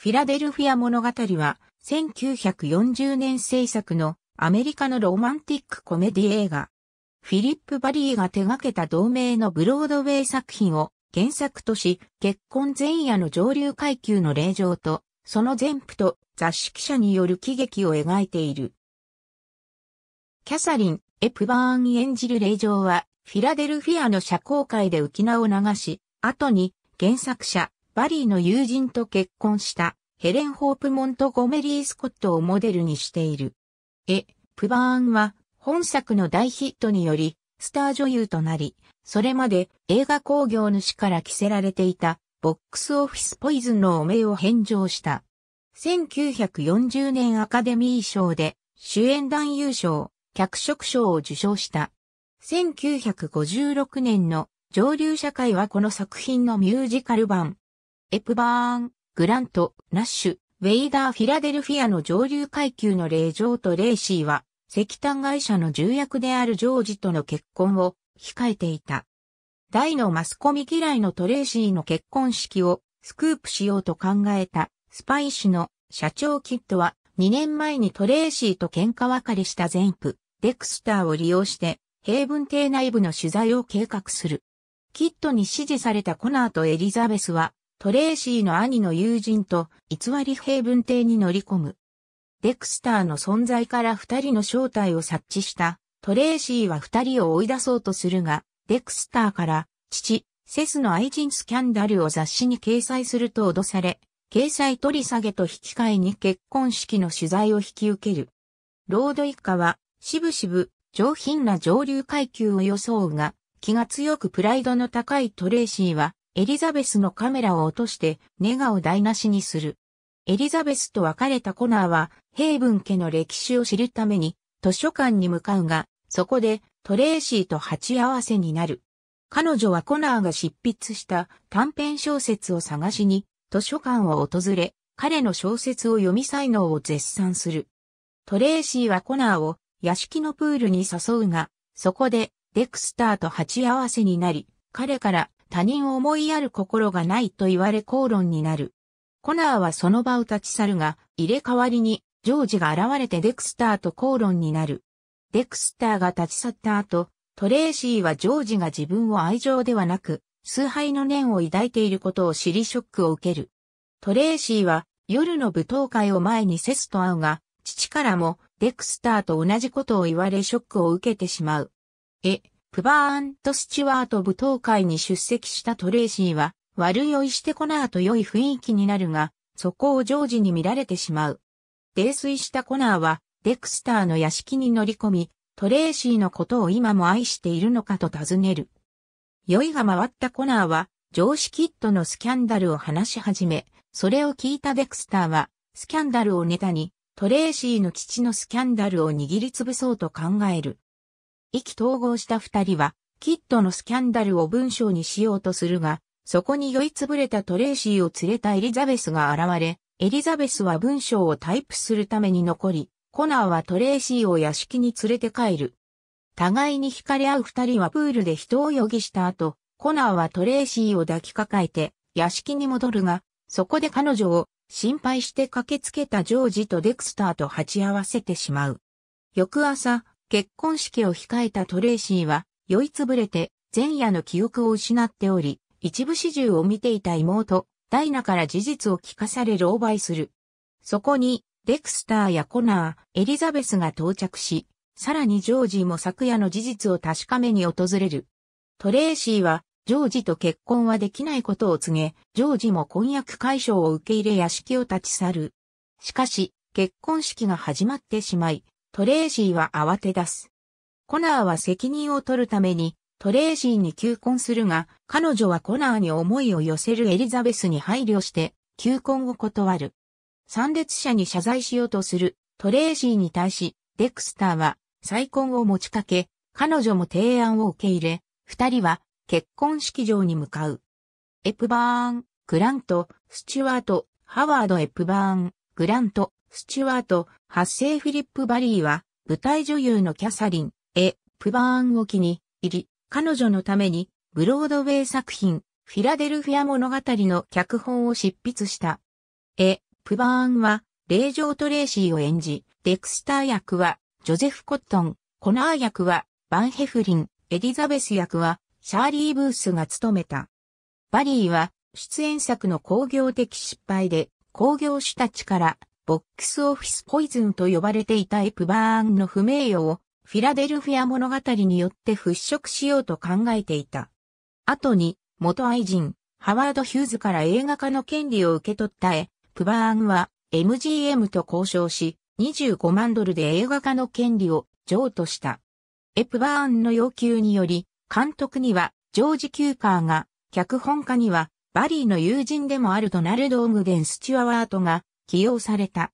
フィラデルフィア物語は、1940年制作のアメリカのロマンティックコメディ映画。フィリップ・バリーが手掛けた同名のブロードウェイ作品を原作とし、結婚前夜の上流階級の令場と、その前夫と雑誌記者による喜劇を描いている。キャサリン・エプバーン演じる令場は、フィラデルフィアの社交界で浮き名を流し、後に原作者、バリーの友人と結婚したヘレン・ホープ・モント・ゴメリー・スコットをモデルにしている。エ・プバーンは本作の大ヒットによりスター女優となり、それまで映画興行主から着せられていたボックスオフィスポイズンの汚名を返上した。1940年アカデミー賞で主演男優賞、脚色賞を受賞した。1956年の上流社会はこの作品のミュージカル版、エプバーン、グラント、ナッシュ、ウェイダー・フィラデルフィアの上流階級の霊嬢とレイシーは、石炭会社の重役であるジョージとの結婚を控えていた。大のマスコミ嫌いのトレーシーの結婚式をスクープしようと考えたスパイ氏の社長キッドは2年前にトレーシーと喧嘩別れした前夫、デクスターを利用して平文邸内部の取材を計画する。キッドに指示されたコナーとエリザベスはトレーシーの兄の友人と偽り平文帝に乗り込む。デクスターの存在から二人の正体を察知したトレーシーは二人を追い出そうとするが、デクスターから父、セスの愛人スキャンダルを雑誌に掲載すると脅され、掲載取り下げと引き換えに結婚式の取材を引き受ける。ロード一家は、しぶしぶ、上品な上流階級を装うが、気が強くプライドの高いトレーシーは、エリザベスのカメラを落としてネガを台無しにする。エリザベスと別れたコナーは、ヘイブン家の歴史を知るために、図書館に向かうが、そこでトレーシーと鉢合わせになる。彼女はコナーが執筆した短編小説を探しに、図書館を訪れ、彼の小説を読み才能を絶賛する。トレーシーはコナーを屋敷のプールに誘うが、そこでデクスターと鉢合わせになり、彼から他人を思いやる心がないと言われ口論になる。コナーはその場を立ち去るが、入れ替わりに、ジョージが現れてデクスターと口論になる。デクスターが立ち去った後、トレーシーはジョージが自分を愛情ではなく、崇拝の念を抱いていることを知りショックを受ける。トレーシーは夜の舞踏会を前にセスと会うが、父からもデクスターと同じことを言われショックを受けてしまう。え、プバーンとスチュワート舞踏会に出席したトレイシーは、悪酔いしてこなーと良い雰囲気になるが、そこをジョージに見られてしまう。泥酔したコナーは、デクスターの屋敷に乗り込み、トレーシーのことを今も愛しているのかと尋ねる。酔いが回ったコナーは、ジョーシキッドのスキャンダルを話し始め、それを聞いたデクスターは、スキャンダルをネタに、トレーシーの父のスキャンダルを握りつぶそうと考える。意気統合した二人は、キッドのスキャンダルを文章にしようとするが、そこに酔いつぶれたトレーシーを連れたエリザベスが現れ、エリザベスは文章をタイプするために残り、コナーはトレーシーを屋敷に連れて帰る。互いに惹かれ合う二人はプールで人を泳ぎした後、コナーはトレーシーを抱きかかえて、屋敷に戻るが、そこで彼女を心配して駆けつけたジョージとデクスターと鉢合わせてしまう。翌朝、結婚式を控えたトレーシーは酔いつぶれて前夜の記憶を失っており、一部始終を見ていた妹、ダイナから事実を聞かされ狼狽する。そこに、デクスターやコナー、エリザベスが到着し、さらにジョージも昨夜の事実を確かめに訪れる。トレーシーは、ジョージと結婚はできないことを告げ、ジョージも婚約解消を受け入れ屋敷を立ち去る。しかし、結婚式が始まってしまい、トレイシーは慌て出す。コナーは責任を取るために、トレイシーに求婚するが、彼女はコナーに思いを寄せるエリザベスに配慮して、求婚を断る。参列者に謝罪しようとする、トレイシーに対し、デクスターは、再婚を持ちかけ、彼女も提案を受け入れ、二人は、結婚式場に向かう。エプバーン、グラント、スチュワート、ハワード・エプバーン、グラント、スチュワート、発生フィリップ・バリーは、舞台女優のキャサリン、エ・プバーンを機に入り、彼女のために、ブロードウェイ作品、フィラデルフィア物語の脚本を執筆した。エ・プバーンは、霊場トレーシーを演じ、デクスター役は、ジョゼフ・コットン、コナー役は、バンヘフリン、エリザベス役は、シャーリー・ブースが務めた。バリーは、出演作の工業的失敗で、工業主たちからボックスオフィスポイズンと呼ばれていたエプバーンの不名誉をフィラデルフィア物語によって払拭しようと考えていた。後に元愛人ハワード・ヒューズから映画化の権利を受け取ったエプバーンは MGM と交渉し25万ドルで映画化の権利を譲渡した。エプバーンの要求により監督にはジョージ・キューカーが脚本家にはバリーの友人でもあるドナルド・オグデン・スチュワートが起用された。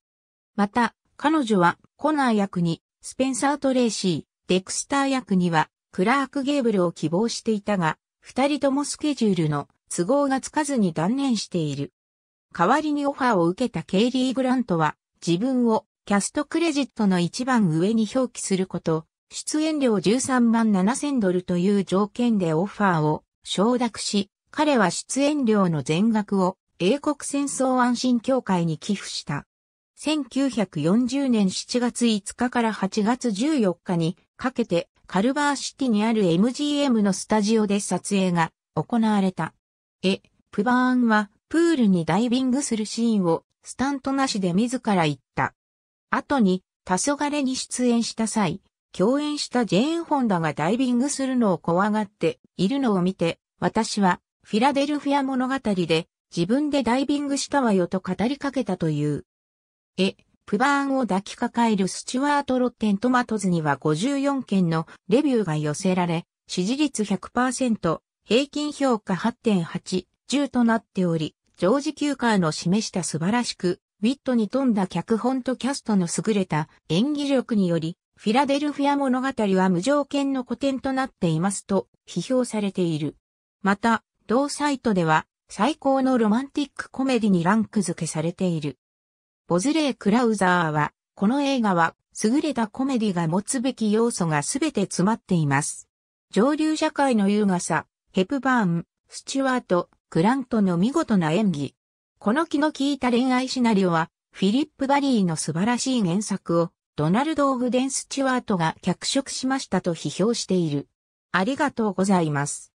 また、彼女はコナー役にスペンサー・トレーシー、デクスター役にはクラーク・ゲーブルを希望していたが、二人ともスケジュールの都合がつかずに断念している。代わりにオファーを受けたケイリー・グラントは自分をキャストクレジットの一番上に表記すること、出演料13万7000ドルという条件でオファーを承諾し、彼は出演料の全額を英国戦争安心協会に寄付した。1940年7月5日から8月14日にかけてカルバーシティにある MGM のスタジオで撮影が行われた。エ・プバーンはプールにダイビングするシーンをスタントなしで自ら言った。後に黄昏に出演した際、共演したジェーン・ホンダがダイビングするのを怖がっているのを見て、私はフィラデルフィア物語で自分でダイビングしたわよと語りかけたという。え、プバーンを抱きかかえるスチュワート・ロッテン・トマトズには54件のレビューが寄せられ、支持率100%、平均評価8.8、10となっており、ジョージ・キューカーの示した素晴らしく、ウィットに富んだ脚本とキャストの優れた演技力により、フィラデルフィア物語は無条件の古典となっていますと批評されている。また、同サイトでは、最高のロマンティックコメディにランク付けされている。ボズレー・クラウザーは、この映画は、優れたコメディが持つべき要素がすべて詰まっています。上流社会の優雅さ、ヘプバーン、スチュワート、グラントの見事な演技。この気の利いた恋愛シナリオは、フィリップ・バリーの素晴らしい原作を、ドナルド・オグデン・スチュワートが脚色しましたと批評している。ありがとうございます。